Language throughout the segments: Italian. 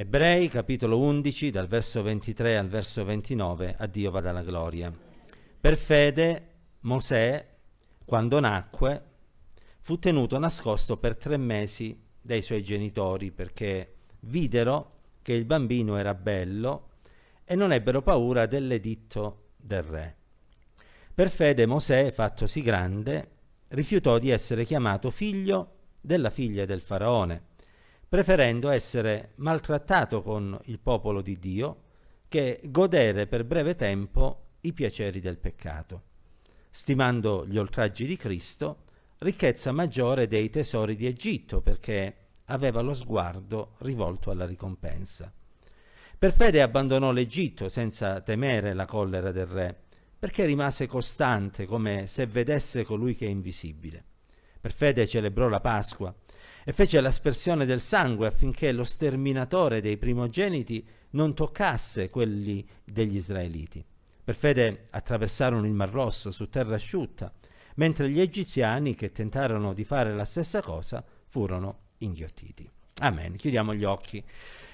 Ebrei capitolo 11 dal verso 23 al verso 29 a Dio vada la gloria. Per fede Mosè, quando nacque, fu tenuto nascosto per tre mesi dai suoi genitori perché videro che il bambino era bello e non ebbero paura dell'editto del re. Per fede Mosè, fattosi grande, rifiutò di essere chiamato figlio della figlia del faraone preferendo essere maltrattato con il popolo di Dio che godere per breve tempo i piaceri del peccato, stimando gli oltraggi di Cristo ricchezza maggiore dei tesori di Egitto, perché aveva lo sguardo rivolto alla ricompensa. Per fede abbandonò l'Egitto senza temere la collera del re, perché rimase costante come se vedesse colui che è invisibile. Per fede celebrò la Pasqua, e fece l'aspersione del sangue affinché lo sterminatore dei primogeniti non toccasse quelli degli israeliti. Per fede attraversarono il Mar Rosso su terra asciutta, mentre gli egiziani che tentarono di fare la stessa cosa furono inghiottiti. Amen. Chiudiamo gli occhi.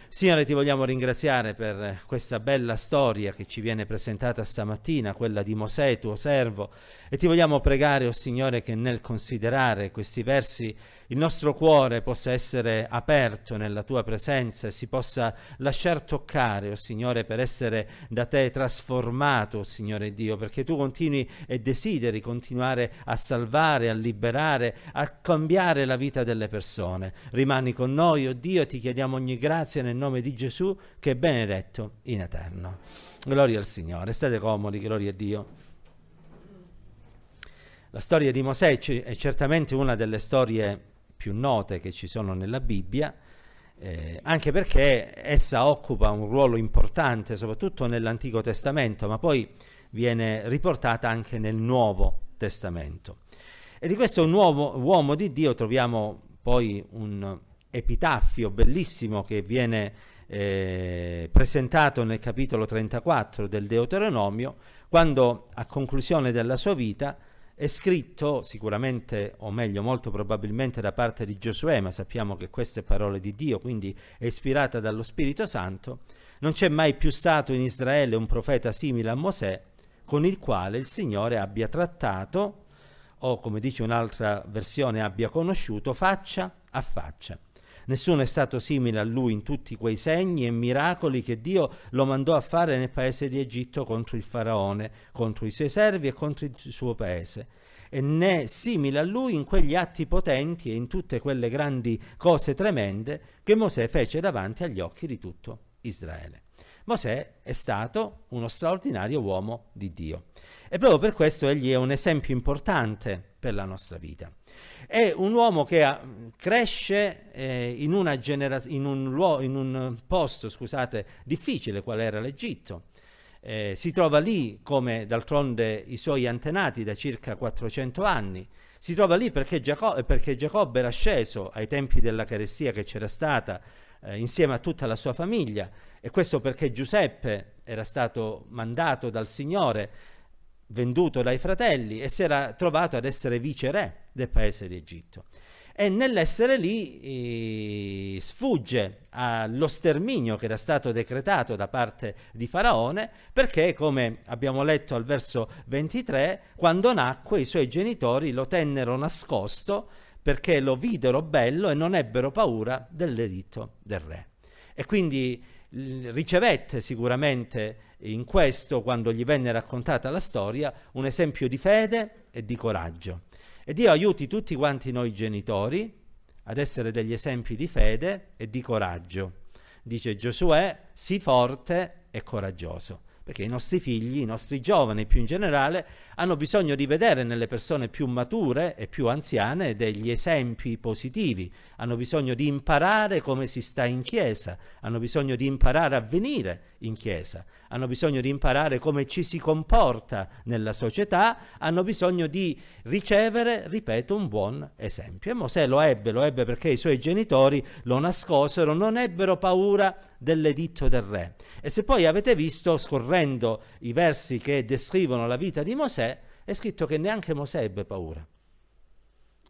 Signore, ti vogliamo ringraziare per questa bella storia che ci viene presentata stamattina, quella di Mosè, tuo servo, e ti vogliamo pregare, o oh Signore, che nel considerare questi versi il nostro cuore possa essere aperto nella tua presenza e si possa lasciar toccare, o oh Signore, per essere da te trasformato, oh Signore Dio, perché tu continui e desideri continuare a salvare, a liberare, a cambiare la vita delle persone. Rimani con noi, o oh Dio, e ti chiediamo ogni grazia nel nome di Gesù che è benedetto in eterno. Gloria al Signore, state comodi, gloria a Dio. La storia di Mosè è certamente una delle storie più note che ci sono nella Bibbia, eh, anche perché essa occupa un ruolo importante soprattutto nell'Antico Testamento, ma poi viene riportata anche nel Nuovo Testamento. E di questo nuovo uomo di Dio troviamo poi un epitaffio bellissimo che viene eh, presentato nel capitolo 34 del Deuteronomio, quando a conclusione della sua vita è scritto sicuramente, o meglio, molto probabilmente da parte di Giosuè, ma sappiamo che queste parole di Dio, quindi è ispirata dallo Spirito Santo, non c'è mai più stato in Israele un profeta simile a Mosè con il quale il Signore abbia trattato, o come dice un'altra versione, abbia conosciuto faccia a faccia. Nessuno è stato simile a lui in tutti quei segni e miracoli che Dio lo mandò a fare nel paese di Egitto contro il faraone, contro i suoi servi e contro il suo paese. E né simile a lui in quegli atti potenti e in tutte quelle grandi cose tremende che Mosè fece davanti agli occhi di tutto Israele. Mosè è stato uno straordinario uomo di Dio e proprio per questo egli è un esempio importante per la nostra vita. È un uomo che cresce eh, in, generaz- in, un luo- in, un posto scusate, difficile qual era l'Egitto. Eh, si trova lì come d'altronde i suoi antenati da circa 400 anni. Si trova lì perché, Giaco- perché Giacobbe era sceso ai tempi della carestia che c'era stata eh, insieme a tutta la sua famiglia e questo perché Giuseppe era stato mandato dal Signore, venduto dai fratelli e si era trovato ad essere viceré del paese d'Egitto. E nell'essere lì eh, sfugge allo sterminio che era stato decretato da parte di Faraone, perché, come abbiamo letto al verso 23, quando nacque i suoi genitori lo tennero nascosto perché lo videro bello e non ebbero paura dell'editto del re. E quindi ricevette sicuramente in questo, quando gli venne raccontata la storia, un esempio di fede e di coraggio. E Dio aiuti tutti quanti noi genitori ad essere degli esempi di fede e di coraggio. Dice Giosuè, sii forte e coraggioso, perché i nostri figli, i nostri giovani più in generale, hanno bisogno di vedere nelle persone più mature e più anziane degli esempi positivi, hanno bisogno di imparare come si sta in chiesa, hanno bisogno di imparare a venire in chiesa, hanno bisogno di imparare come ci si comporta nella società, hanno bisogno di ricevere, ripeto, un buon esempio. E Mosè lo ebbe, lo ebbe perché i suoi genitori lo nascosero, non ebbero paura dell'editto del re. E se poi avete visto, scorrendo i versi che descrivono la vita di Mosè, è scritto che neanche Mosè ebbe paura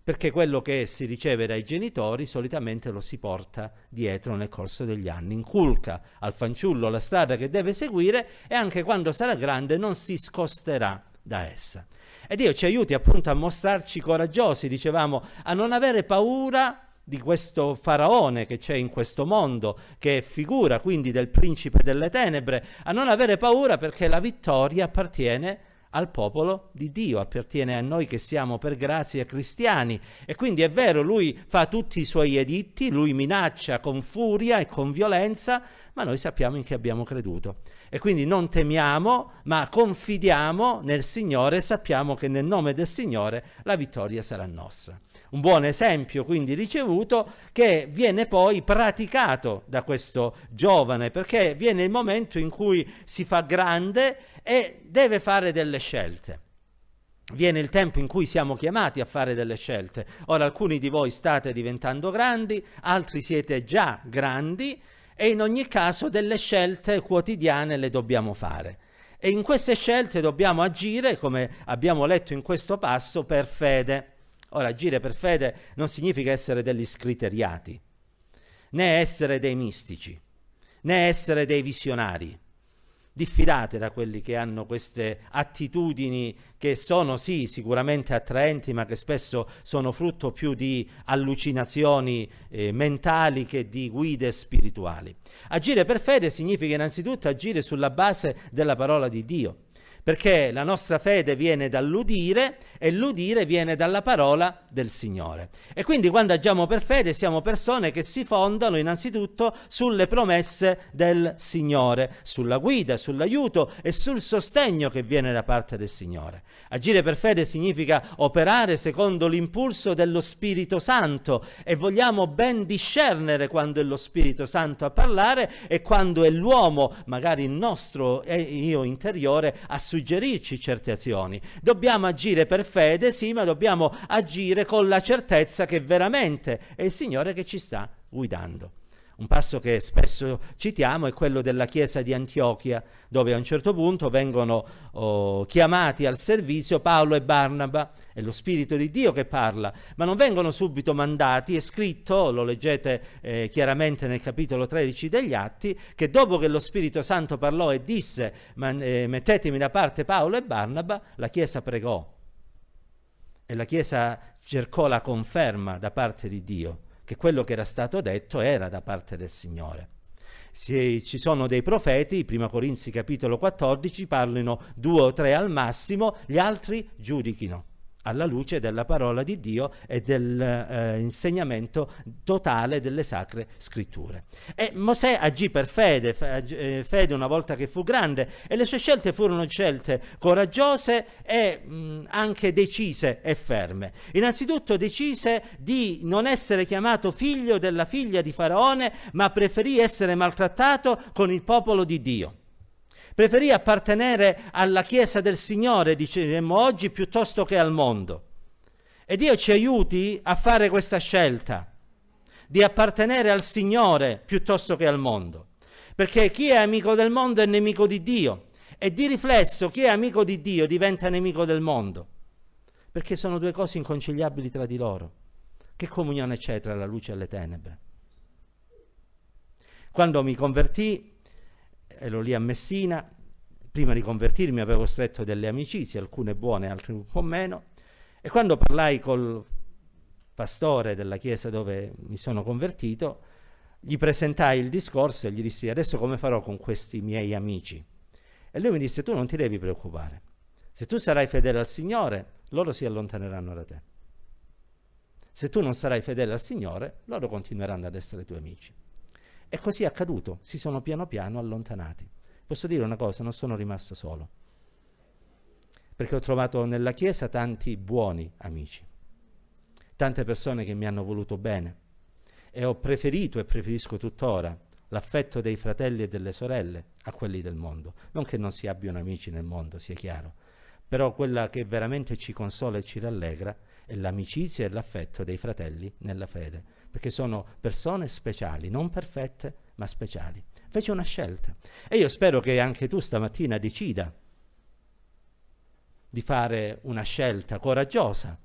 perché quello che si riceve dai genitori solitamente lo si porta dietro nel corso degli anni, inculca al fanciullo la strada che deve seguire e anche quando sarà grande non si scosterà da essa. E Dio ci aiuti appunto a mostrarci coraggiosi, dicevamo, a non avere paura di questo faraone che c'è in questo mondo, che è figura quindi del principe delle tenebre, a non avere paura perché la vittoria appartiene a al popolo di Dio, appartiene a noi che siamo per grazia cristiani. E quindi è vero, lui fa tutti i suoi editti, lui minaccia con furia e con violenza, ma noi sappiamo in che abbiamo creduto. E quindi non temiamo, ma confidiamo nel Signore e sappiamo che nel nome del Signore la vittoria sarà nostra. Un buon esempio quindi ricevuto che viene poi praticato da questo giovane, perché viene il momento in cui si fa grande e deve fare delle scelte. Viene il tempo in cui siamo chiamati a fare delle scelte. Ora alcuni di voi state diventando grandi, altri siete già grandi e in ogni caso delle scelte quotidiane le dobbiamo fare. E in queste scelte dobbiamo agire, come abbiamo letto in questo passo, per fede. Ora, agire per fede non significa essere degli scriteriati, né essere dei mistici, né essere dei visionari diffidate da quelli che hanno queste attitudini che sono sì sicuramente attraenti ma che spesso sono frutto più di allucinazioni eh, mentali che di guide spirituali. Agire per fede significa innanzitutto agire sulla base della parola di Dio perché la nostra fede viene dall'udire e l'udire viene dalla parola del Signore. E quindi quando agiamo per fede siamo persone che si fondano innanzitutto sulle promesse del Signore, sulla guida, sull'aiuto e sul sostegno che viene da parte del Signore. Agire per fede significa operare secondo l'impulso dello Spirito Santo e vogliamo ben discernere quando è lo Spirito Santo a parlare e quando è l'uomo, magari il nostro io interiore, a suggerire suggerirci certe azioni. Dobbiamo agire per fede, sì, ma dobbiamo agire con la certezza che veramente è il Signore che ci sta guidando. Un passo che spesso citiamo è quello della chiesa di Antiochia, dove a un certo punto vengono oh, chiamati al servizio Paolo e Barnaba, è lo Spirito di Dio che parla, ma non vengono subito mandati, è scritto, lo leggete eh, chiaramente nel capitolo 13 degli Atti, che dopo che lo Spirito Santo parlò e disse man, eh, mettetemi da parte Paolo e Barnaba, la chiesa pregò e la chiesa cercò la conferma da parte di Dio che quello che era stato detto era da parte del Signore. Se ci sono dei profeti, Prima Corinzi capitolo 14, parlino due o tre al massimo, gli altri giudichino alla luce della parola di Dio e dell'insegnamento eh, totale delle sacre scritture. E Mosè agì per fede, eh, fede una volta che fu grande, e le sue scelte furono scelte coraggiose e mh, anche decise e ferme. Innanzitutto decise di non essere chiamato figlio della figlia di Faraone, ma preferì essere maltrattato con il popolo di Dio. Preferì appartenere alla Chiesa del Signore, diremmo oggi, piuttosto che al mondo. E Dio ci aiuti a fare questa scelta di appartenere al Signore piuttosto che al mondo. Perché chi è amico del mondo è nemico di Dio e di riflesso chi è amico di Dio diventa nemico del mondo. Perché sono due cose inconciliabili tra di loro. Che comunione c'è tra la luce e le tenebre? Quando mi convertì ero lì a Messina, prima di convertirmi avevo stretto delle amicizie, alcune buone, altre un po' meno, e quando parlai col pastore della chiesa dove mi sono convertito, gli presentai il discorso e gli dissi adesso come farò con questi miei amici? E lui mi disse tu non ti devi preoccupare, se tu sarai fedele al Signore, loro si allontaneranno da te. Se tu non sarai fedele al Signore, loro continueranno ad essere tuoi amici. E così è accaduto, si sono piano piano allontanati. Posso dire una cosa, non sono rimasto solo, perché ho trovato nella Chiesa tanti buoni amici, tante persone che mi hanno voluto bene e ho preferito e preferisco tuttora l'affetto dei fratelli e delle sorelle a quelli del mondo. Non che non si abbiano amici nel mondo, sia chiaro, però quella che veramente ci consola e ci rallegra è l'amicizia e l'affetto dei fratelli nella fede perché sono persone speciali, non perfette, ma speciali. Fece una scelta e io spero che anche tu stamattina decida di fare una scelta coraggiosa,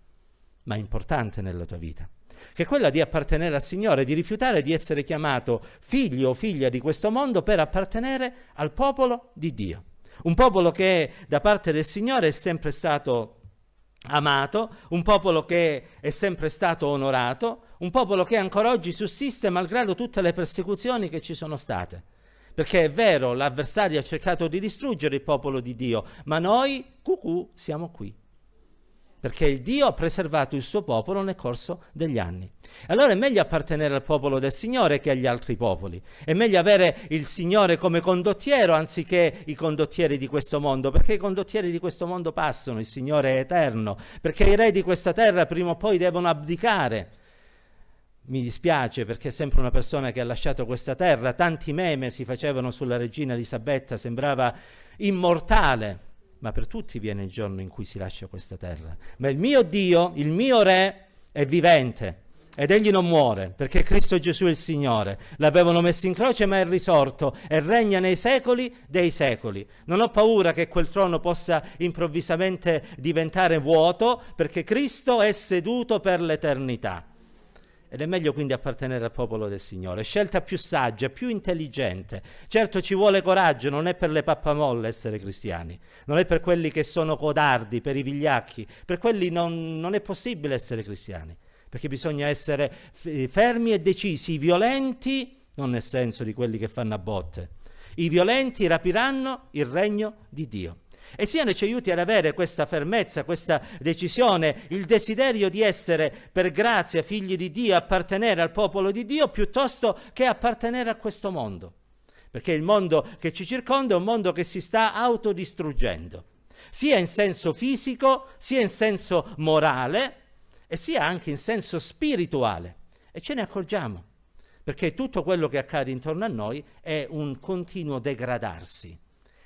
ma importante nella tua vita, che è quella di appartenere al Signore, di rifiutare di essere chiamato figlio o figlia di questo mondo per appartenere al popolo di Dio. Un popolo che da parte del Signore è sempre stato amato, un popolo che è sempre stato onorato, un popolo che ancora oggi sussiste malgrado tutte le persecuzioni che ci sono state. Perché è vero, l'avversario ha cercato di distruggere il popolo di Dio, ma noi, cucù, siamo qui perché il Dio ha preservato il suo popolo nel corso degli anni. Allora è meglio appartenere al popolo del Signore che agli altri popoli, è meglio avere il Signore come condottiero anziché i condottieri di questo mondo, perché i condottieri di questo mondo passano, il Signore è eterno, perché i re di questa terra prima o poi devono abdicare. Mi dispiace perché è sempre una persona che ha lasciato questa terra, tanti meme si facevano sulla regina Elisabetta, sembrava immortale ma per tutti viene il giorno in cui si lascia questa terra. Ma il mio Dio, il mio Re, è vivente ed egli non muore, perché Cristo Gesù è il Signore. L'avevano messo in croce, ma è risorto e regna nei secoli dei secoli. Non ho paura che quel trono possa improvvisamente diventare vuoto, perché Cristo è seduto per l'eternità. Ed è meglio quindi appartenere al popolo del Signore. Scelta più saggia, più intelligente. Certo ci vuole coraggio, non è per le pappamolle essere cristiani, non è per quelli che sono codardi, per i vigliacchi, per quelli non, non è possibile essere cristiani, perché bisogna essere f- eh, fermi e decisi, i violenti, non nel senso di quelli che fanno a botte, i violenti rapiranno il regno di Dio. E Signore ci aiuti ad avere questa fermezza, questa decisione, il desiderio di essere per grazia figli di Dio, appartenere al popolo di Dio piuttosto che appartenere a questo mondo. Perché il mondo che ci circonda è un mondo che si sta autodistruggendo, sia in senso fisico, sia in senso morale e sia anche in senso spirituale. E ce ne accorgiamo, perché tutto quello che accade intorno a noi è un continuo degradarsi.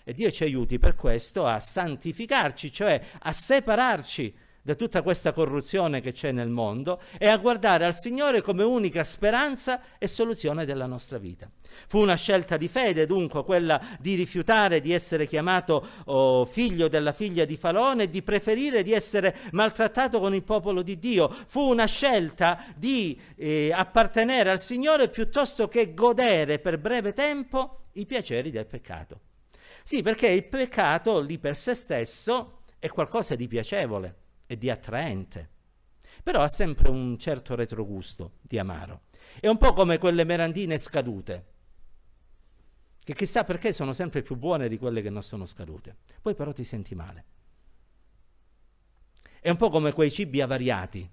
E Dio ci aiuti per questo a santificarci, cioè a separarci da tutta questa corruzione che c'è nel mondo e a guardare al Signore come unica speranza e soluzione della nostra vita. Fu una scelta di fede dunque quella di rifiutare di essere chiamato oh, figlio della figlia di Falone e di preferire di essere maltrattato con il popolo di Dio. Fu una scelta di eh, appartenere al Signore piuttosto che godere per breve tempo i piaceri del peccato. Sì, perché il peccato lì per se stesso è qualcosa di piacevole e di attraente, però ha sempre un certo retrogusto di amaro. È un po' come quelle merandine scadute, che chissà perché sono sempre più buone di quelle che non sono scadute. Poi però ti senti male. È un po' come quei cibi avariati,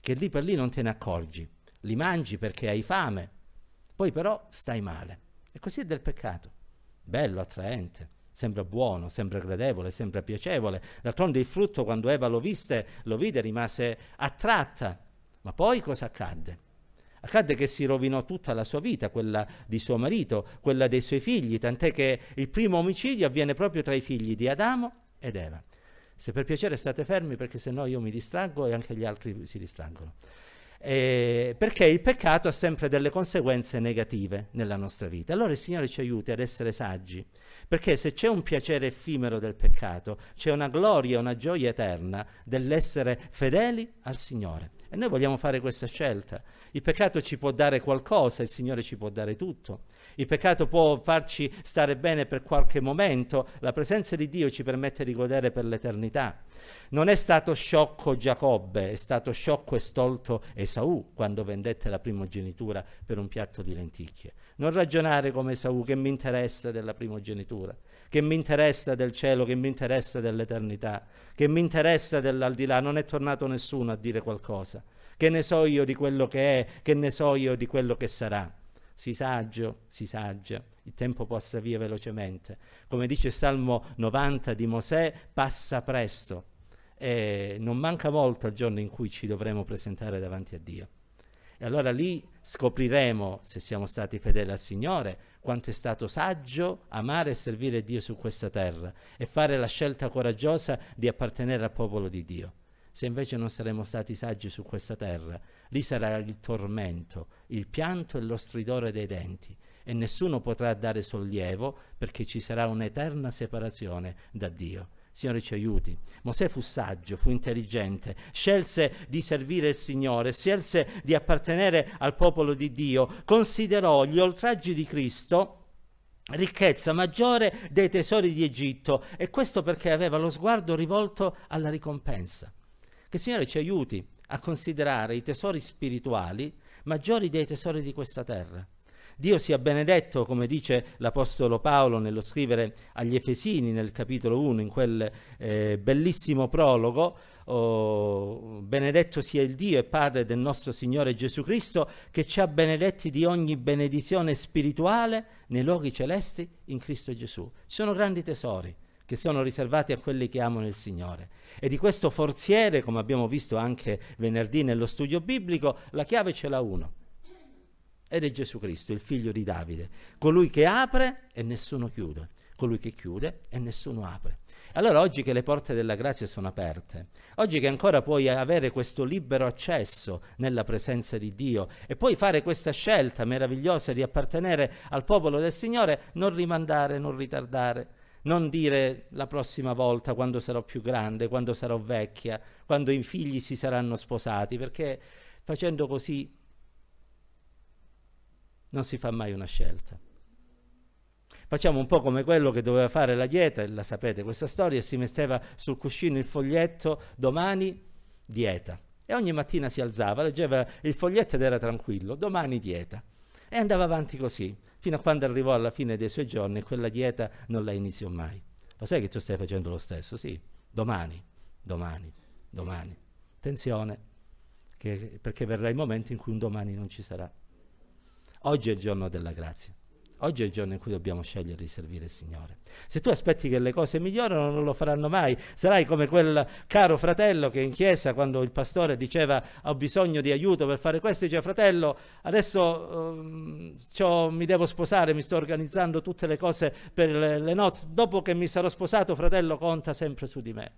che lì per lì non te ne accorgi, li mangi perché hai fame, poi però stai male. E così è del peccato bello, attraente. Sembra buono, sembra gradevole, sembra piacevole. D'altronde il frutto, quando Eva lo, viste, lo vide, rimase attratta. Ma poi cosa accadde? Accadde che si rovinò tutta la sua vita, quella di suo marito, quella dei suoi figli, tant'è che il primo omicidio avviene proprio tra i figli di Adamo ed Eva. Se per piacere state fermi perché se no io mi distraggo e anche gli altri si distraggono eh, perché il peccato ha sempre delle conseguenze negative nella nostra vita. Allora il Signore ci aiuti ad essere saggi, perché se c'è un piacere effimero del peccato, c'è una gloria, una gioia eterna dell'essere fedeli al Signore. E noi vogliamo fare questa scelta. Il peccato ci può dare qualcosa, il Signore ci può dare tutto. Il peccato può farci stare bene per qualche momento, la presenza di Dio ci permette di godere per l'eternità. Non è stato sciocco Giacobbe, è stato sciocco e stolto Esaù quando vendette la primogenitura per un piatto di lenticchie non ragionare come Saul che mi interessa della primogenitura, che mi interessa del cielo, che mi interessa dell'eternità, che mi interessa dell'aldilà, non è tornato nessuno a dire qualcosa, che ne so io di quello che è, che ne so io di quello che sarà. Si saggio, si saggia, il tempo passa via velocemente. Come dice il Salmo 90 di Mosè, passa presto. E non manca molto il giorno in cui ci dovremo presentare davanti a Dio. E allora lì scopriremo, se siamo stati fedeli al Signore, quanto è stato saggio amare e servire Dio su questa terra e fare la scelta coraggiosa di appartenere al popolo di Dio. Se invece non saremo stati saggi su questa terra, lì sarà il tormento, il pianto e lo stridore dei denti e nessuno potrà dare sollievo perché ci sarà un'eterna separazione da Dio. Signore ci aiuti. Mosè fu saggio, fu intelligente, scelse di servire il Signore, scelse di appartenere al popolo di Dio, considerò gli oltraggi di Cristo ricchezza maggiore dei tesori di Egitto e questo perché aveva lo sguardo rivolto alla ricompensa. Che il Signore ci aiuti a considerare i tesori spirituali maggiori dei tesori di questa terra. Dio sia benedetto, come dice l'Apostolo Paolo nello scrivere agli Efesini nel capitolo 1, in quel eh, bellissimo prologo, Oh, benedetto sia il Dio e Padre del nostro Signore Gesù Cristo, che ci ha benedetti di ogni benedizione spirituale nei luoghi celesti in Cristo Gesù. Ci sono grandi tesori che sono riservati a quelli che amano il Signore. E di questo forziere, come abbiamo visto anche venerdì nello studio biblico, la chiave ce l'ha uno, ed è Gesù Cristo, il figlio di Davide, colui che apre e nessuno chiude, colui che chiude e nessuno apre. Allora oggi che le porte della grazia sono aperte, oggi che ancora puoi avere questo libero accesso nella presenza di Dio e puoi fare questa scelta meravigliosa di appartenere al popolo del Signore, non rimandare, non ritardare, non dire la prossima volta quando sarò più grande, quando sarò vecchia, quando i figli si saranno sposati, perché facendo così non si fa mai una scelta. Facciamo un po' come quello che doveva fare la dieta, la sapete questa storia, si metteva sul cuscino il foglietto domani dieta. E ogni mattina si alzava, leggeva il foglietto ed era tranquillo, domani dieta. E andava avanti così, fino a quando arrivò alla fine dei suoi giorni e quella dieta non la iniziò mai. Lo sai che tu stai facendo lo stesso? Sì, domani, domani, domani. Attenzione, che, perché verrà il momento in cui un domani non ci sarà. Oggi è il giorno della grazia. Oggi è il giorno in cui dobbiamo scegliere di servire il Signore. Se tu aspetti che le cose migliorino, non lo faranno mai. Sarai come quel caro fratello che in chiesa, quando il pastore diceva ho bisogno di aiuto per fare questo, diceva fratello, adesso um, mi devo sposare, mi sto organizzando tutte le cose per le, le nozze. Dopo che mi sarò sposato, fratello, conta sempre su di me.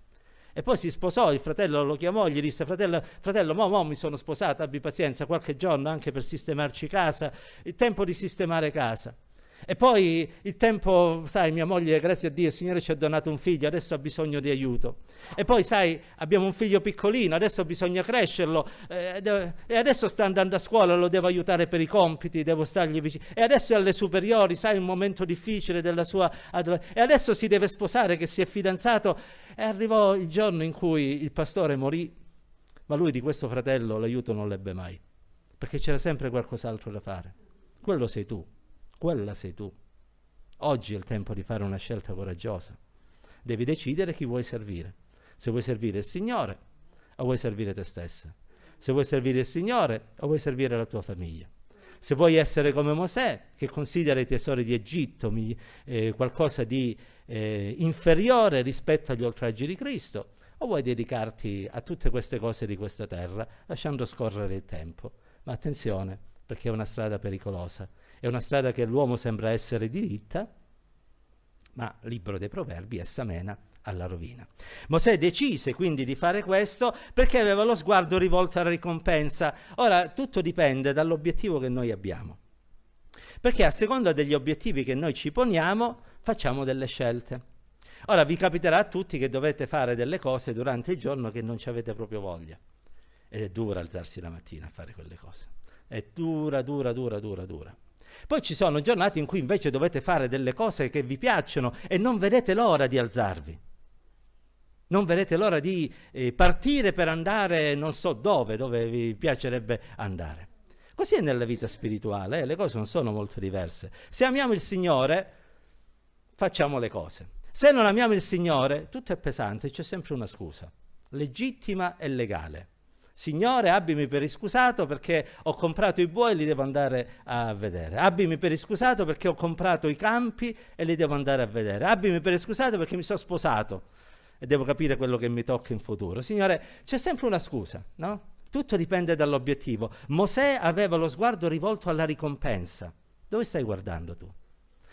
E poi si sposò, il fratello lo chiamò, gli disse fratello, fratello, mo, mo mi sono sposato, abbi pazienza, qualche giorno anche per sistemarci casa, il tempo di sistemare casa. E poi il tempo, sai, mia moglie, grazie a Dio, il Signore ci ha donato un figlio, adesso ha bisogno di aiuto. E poi, sai, abbiamo un figlio piccolino, adesso bisogna crescerlo, eh, eh, e adesso sta andando a scuola, lo devo aiutare per i compiti, devo stargli vicino. E adesso è alle superiori, sai, un momento difficile della sua adolescenza. E adesso si deve sposare, che si è fidanzato. E arrivò il giorno in cui il pastore morì, ma lui di questo fratello l'aiuto non l'ebbe mai, perché c'era sempre qualcos'altro da fare. Quello sei tu quella sei tu. Oggi è il tempo di fare una scelta coraggiosa. Devi decidere chi vuoi servire. Se vuoi servire il Signore o vuoi servire te stessa. Se vuoi servire il Signore o vuoi servire la tua famiglia. Se vuoi essere come Mosè, che considera i tesori di Egitto eh, qualcosa di eh, inferiore rispetto agli oltraggi di Cristo, o vuoi dedicarti a tutte queste cose di questa terra, lasciando scorrere il tempo. Ma attenzione, perché è una strada pericolosa è una strada che l'uomo sembra essere diritta, ma libro dei proverbi essa mena alla rovina. Mosè decise quindi di fare questo perché aveva lo sguardo rivolto alla ricompensa. Ora tutto dipende dall'obiettivo che noi abbiamo. Perché a seconda degli obiettivi che noi ci poniamo, facciamo delle scelte. Ora vi capiterà a tutti che dovete fare delle cose durante il giorno che non ci avete proprio voglia. Ed è dura alzarsi la mattina a fare quelle cose. È dura, dura, dura, dura, dura. Poi ci sono giornate in cui invece dovete fare delle cose che vi piacciono e non vedete l'ora di alzarvi. Non vedete l'ora di eh, partire per andare non so dove, dove vi piacerebbe andare. Così è nella vita spirituale, eh? le cose non sono molto diverse. Se amiamo il Signore, facciamo le cose. Se non amiamo il Signore, tutto è pesante, c'è sempre una scusa, legittima e legale. Signore, abbimi per iscusato perché ho comprato i buoi e li devo andare a vedere. Abbimi per iscusato perché ho comprato i campi e li devo andare a vedere. Abbimi per iscusato perché mi sono sposato e devo capire quello che mi tocca in futuro. Signore, c'è sempre una scusa, no? Tutto dipende dall'obiettivo. Mosè aveva lo sguardo rivolto alla ricompensa. Dove stai guardando tu?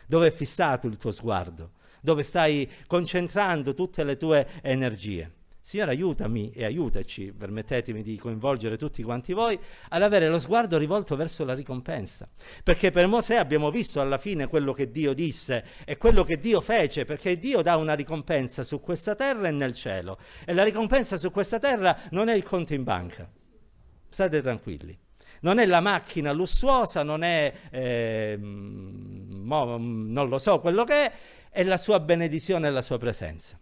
Dove è fissato il tuo sguardo? Dove stai concentrando tutte le tue energie? Signore aiutami e aiutaci, permettetemi di coinvolgere tutti quanti voi, ad avere lo sguardo rivolto verso la ricompensa. Perché per Mosè abbiamo visto alla fine quello che Dio disse e quello che Dio fece, perché Dio dà una ricompensa su questa terra e nel cielo. E la ricompensa su questa terra non è il conto in banca. State tranquilli. Non è la macchina lussuosa, non è, eh, mo, non lo so quello che è, è la sua benedizione e la sua presenza.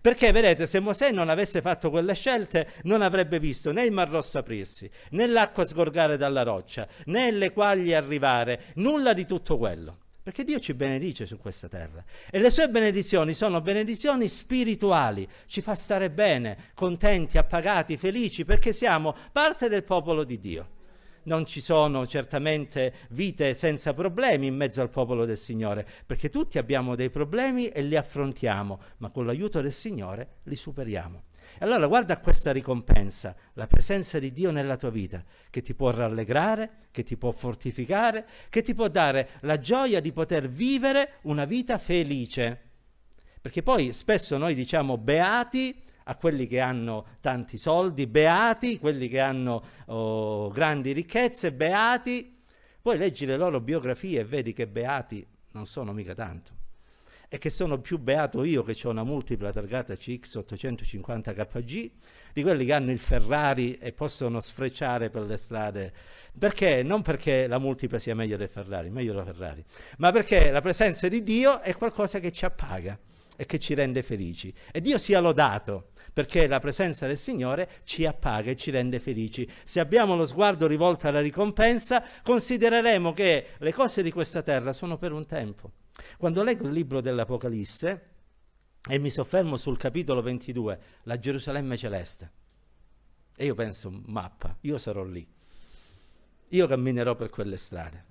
Perché vedete, se Mosè non avesse fatto quelle scelte, non avrebbe visto né il Mar Rosso aprirsi, né l'acqua sgorgare dalla roccia, né le quaglie arrivare, nulla di tutto quello. Perché Dio ci benedice su questa terra e le sue benedizioni sono benedizioni spirituali, ci fa stare bene, contenti, appagati, felici, perché siamo parte del popolo di Dio non ci sono certamente vite senza problemi in mezzo al popolo del Signore, perché tutti abbiamo dei problemi e li affrontiamo, ma con l'aiuto del Signore li superiamo. E allora guarda questa ricompensa, la presenza di Dio nella tua vita, che ti può rallegrare, che ti può fortificare, che ti può dare la gioia di poter vivere una vita felice. Perché poi spesso noi diciamo beati a quelli che hanno tanti soldi, beati, quelli che hanno oh, grandi ricchezze, beati. Poi leggi le loro biografie e vedi che beati non sono mica tanto. E che sono più beato io che ho una multipla targata CX850KG di quelli che hanno il Ferrari e possono sfrecciare per le strade. Perché? Non perché la multipla sia meglio del Ferrari, meglio la Ferrari, ma perché la presenza di Dio è qualcosa che ci appaga e che ci rende felici. E Dio sia lodato perché la presenza del Signore ci appaga e ci rende felici. Se abbiamo lo sguardo rivolto alla ricompensa, considereremo che le cose di questa terra sono per un tempo. Quando leggo il libro dell'Apocalisse e mi soffermo sul capitolo 22, la Gerusalemme celeste, e io penso, mappa, io sarò lì, io camminerò per quelle strade.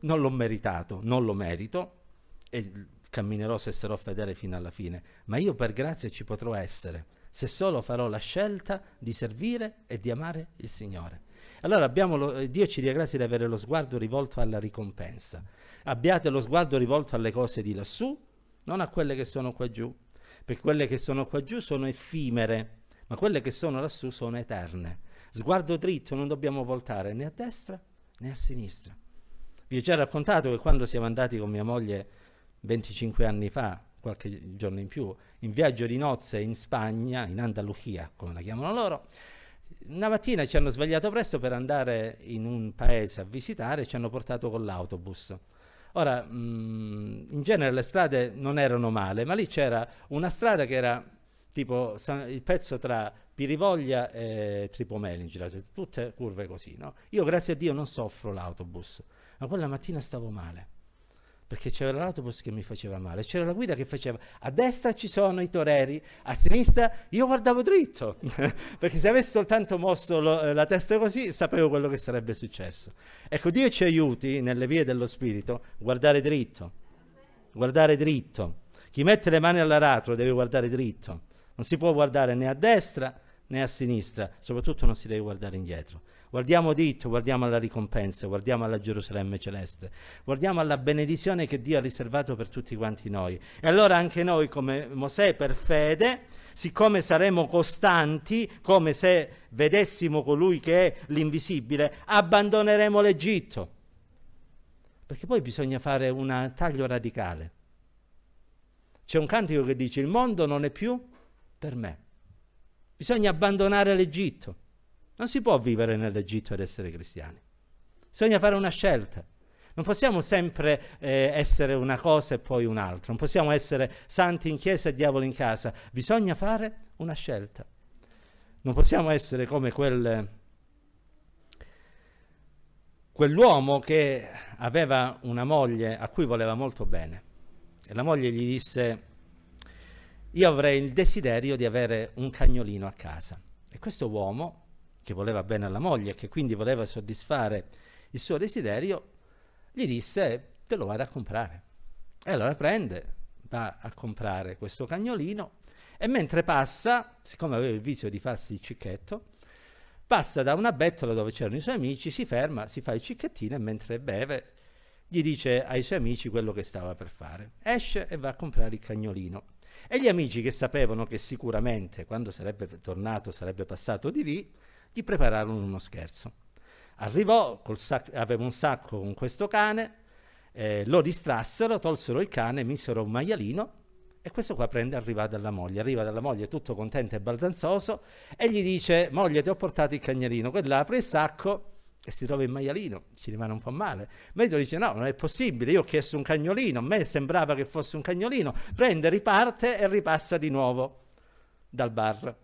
Non l'ho meritato, non lo merito, e camminerò se sarò fedele fino alla fine, ma io per grazia ci potrò essere se solo farò la scelta di servire e di amare il Signore. Allora abbiamo lo, eh, Dio ci ringrazia di avere lo sguardo rivolto alla ricompensa. Abbiate lo sguardo rivolto alle cose di lassù, non a quelle che sono qua giù, perché quelle che sono qua giù sono effimere, ma quelle che sono lassù sono eterne. Sguardo dritto, non dobbiamo voltare né a destra né a sinistra. Vi ho già raccontato che quando siamo andati con mia moglie 25 anni fa qualche giorno in più, in viaggio di nozze in Spagna, in Andaluchia, come la chiamano loro. Una mattina ci hanno svegliato presto per andare in un paese a visitare e ci hanno portato con l'autobus. Ora, mh, mm, in genere le strade non erano male, ma lì c'era una strada che era tipo il pezzo tra Pirivoglia e Tripomeli, cioè tutte curve così, no? Io grazie a Dio non soffro l'autobus, ma quella mattina stavo male perché c'era l'autobus che mi faceva male, c'era la guida che faceva a destra ci sono i toreri, a sinistra io guardavo dritto, perché se avessi soltanto mosso lo, eh, la testa così sapevo quello che sarebbe successo. Ecco, Dio ci aiuti nelle vie dello Spirito guardare dritto, guardare dritto. Chi mette le mani all'aratro deve guardare dritto, non si può guardare né a destra né a sinistra, soprattutto non si deve guardare indietro. Guardiamo dritto, guardiamo alla ricompensa, guardiamo alla Gerusalemme celeste, guardiamo alla benedizione che Dio ha riservato per tutti quanti noi. E allora anche noi, come Mosè, per fede, siccome saremo costanti, come se vedessimo colui che è l'invisibile, abbandoneremo l'Egitto. Perché poi bisogna fare un taglio radicale. C'è un cantico che dice il mondo non è più per me. Bisogna abbandonare l'Egitto. Non si può vivere nell'Egitto ed essere cristiani. Bisogna fare una scelta. Non possiamo sempre eh, essere una cosa e poi un'altra. Non possiamo essere santi in chiesa e diavoli in casa. Bisogna fare una scelta. Non possiamo essere come quel, quell'uomo che aveva una moglie a cui voleva molto bene. E la moglie gli disse, io avrei il desiderio di avere un cagnolino a casa. E questo uomo che voleva bene alla moglie, e che quindi voleva soddisfare il suo desiderio, gli disse te lo vado a comprare. E allora prende, va a comprare questo cagnolino e mentre passa, siccome aveva il vizio di farsi il cicchetto, passa da una bettola dove c'erano i suoi amici, si ferma, si fa il cicchettino e mentre beve gli dice ai suoi amici quello che stava per fare. Esce e va a comprare il cagnolino. E gli amici che sapevano che sicuramente quando sarebbe tornato sarebbe passato di lì, gli prepararono uno scherzo. Arrivò, col sac- aveva un sacco con questo cane, eh, lo distrassero, tolsero il cane, misero un maialino e questo qua prende arriva dalla moglie. Arriva dalla moglie tutto contento e baldanzoso e gli dice, moglie ti ho portato il cagnolino. Quella apre il sacco e si trova il maialino, ci rimane un po' male. Il medico dice no, non è possibile, io ho chiesto un cagnolino, a me sembrava che fosse un cagnolino. Prende, riparte e ripassa di nuovo dal bar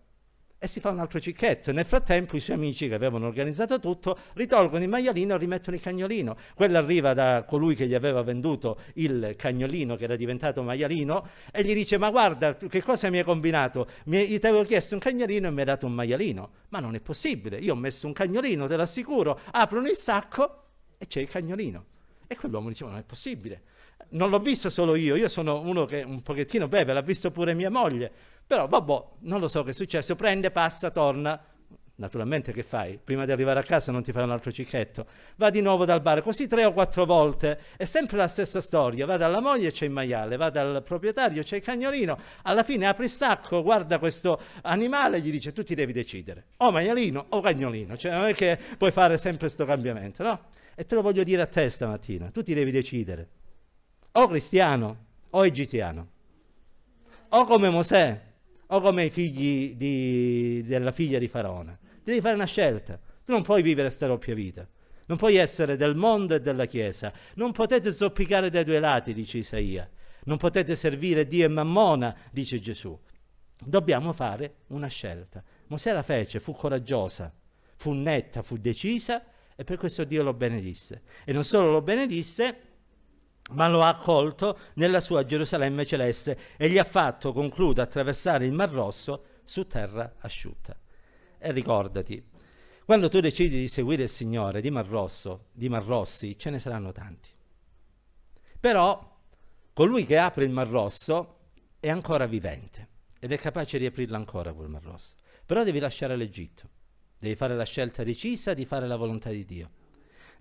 e si fa un altro cicchetto. E nel frattempo i suoi amici che avevano organizzato tutto ritolgono il maialino e rimettono il cagnolino. Quello arriva da colui che gli aveva venduto il cagnolino che era diventato maialino e gli dice ma guarda che cosa mi hai combinato? Mi, ti avevo chiesto un cagnolino e mi hai dato un maialino. Ma non è possibile, io ho messo un cagnolino, te l'assicuro, aprono il sacco e c'è il cagnolino. E quell'uomo dice: Ma non è possibile. Non l'ho visto solo io, io sono uno che un pochettino beve, l'ha visto pure mia moglie. Però vabbè, non lo so che è successo, prende, passa, torna. Naturalmente che fai? Prima di arrivare a casa non ti fai un altro cicchetto. Va di nuovo dal bar, così tre o quattro volte. È sempre la stessa storia. Va dalla moglie, c'è il maiale, va dal proprietario, c'è il cagnolino. Alla fine apre il sacco, guarda questo animale e gli dice tu ti devi decidere. O maialino o cagnolino. Cioè non è che puoi fare sempre questo cambiamento, no? E te lo voglio dire a te stamattina. Tu ti devi decidere. O cristiano o egiziano, O come Mosè o come i figli di, della figlia di Faraone. Devi fare una scelta. Tu non puoi vivere questa doppia vita. Non puoi essere del mondo e della Chiesa. Non potete zoppicare dai due lati, dice Isaia. Non potete servire Dio e Mammona, dice Gesù. Dobbiamo fare una scelta. Mosè la fece, fu coraggiosa, fu netta, fu decisa e per questo Dio lo benedisse. E non solo lo benedisse, ma lo ha accolto nella sua Gerusalemme celeste e gli ha fatto, conclude, attraversare il Mar Rosso su terra asciutta. E ricordati, quando tu decidi di seguire il Signore di Mar Rosso, di Mar Rossi, ce ne saranno tanti. Però colui che apre il Mar Rosso è ancora vivente ed è capace di aprirlo ancora quel Mar Rosso. Però devi lasciare l'Egitto, devi fare la scelta decisa di fare la volontà di Dio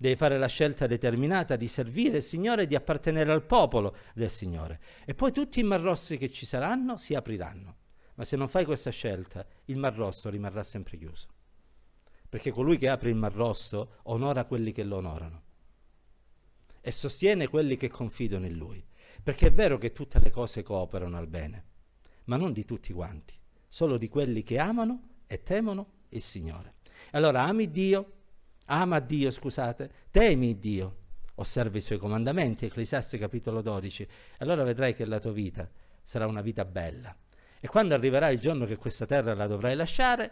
devi fare la scelta determinata di servire il Signore e di appartenere al popolo del Signore. E poi tutti i marrossi che ci saranno si apriranno. Ma se non fai questa scelta, il marrosso rimarrà sempre chiuso. Perché colui che apre il marrosso onora quelli che lo onorano e sostiene quelli che confidano in lui. Perché è vero che tutte le cose cooperano al bene, ma non di tutti quanti, solo di quelli che amano e temono il Signore. Allora ami Dio, Ama Dio, scusate, temi Dio, osserva i suoi comandamenti, Ecclesiaste capitolo 12, allora vedrai che la tua vita sarà una vita bella. E quando arriverà il giorno che questa terra la dovrai lasciare,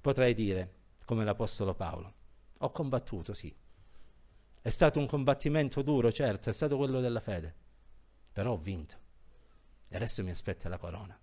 potrai dire, come l'Apostolo Paolo, ho combattuto, sì. È stato un combattimento duro, certo, è stato quello della fede, però ho vinto. E adesso mi aspetta la corona.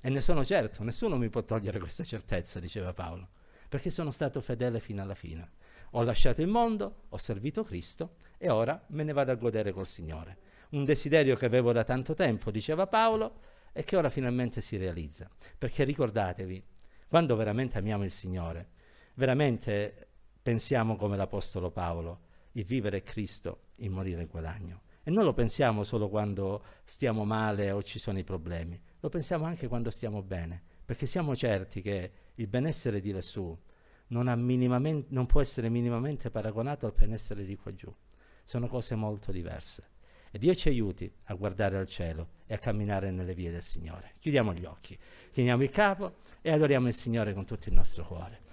E ne sono certo, nessuno mi può togliere questa certezza, diceva Paolo, perché sono stato fedele fino alla fine. Ho lasciato il mondo, ho servito Cristo e ora me ne vado a godere col Signore. Un desiderio che avevo da tanto tempo, diceva Paolo, e che ora finalmente si realizza. Perché ricordatevi, quando veramente amiamo il Signore, veramente pensiamo come l'Apostolo Paolo, il vivere è Cristo, il morire è guadagno. E non lo pensiamo solo quando stiamo male o ci sono i problemi, lo pensiamo anche quando stiamo bene, perché siamo certi che il benessere di lassù, non, non può essere minimamente paragonato al benessere di qua giù. Sono cose molto diverse. E Dio ci aiuti a guardare al cielo e a camminare nelle vie del Signore. Chiudiamo gli occhi, chiudiamo il capo e adoriamo il Signore con tutto il nostro cuore.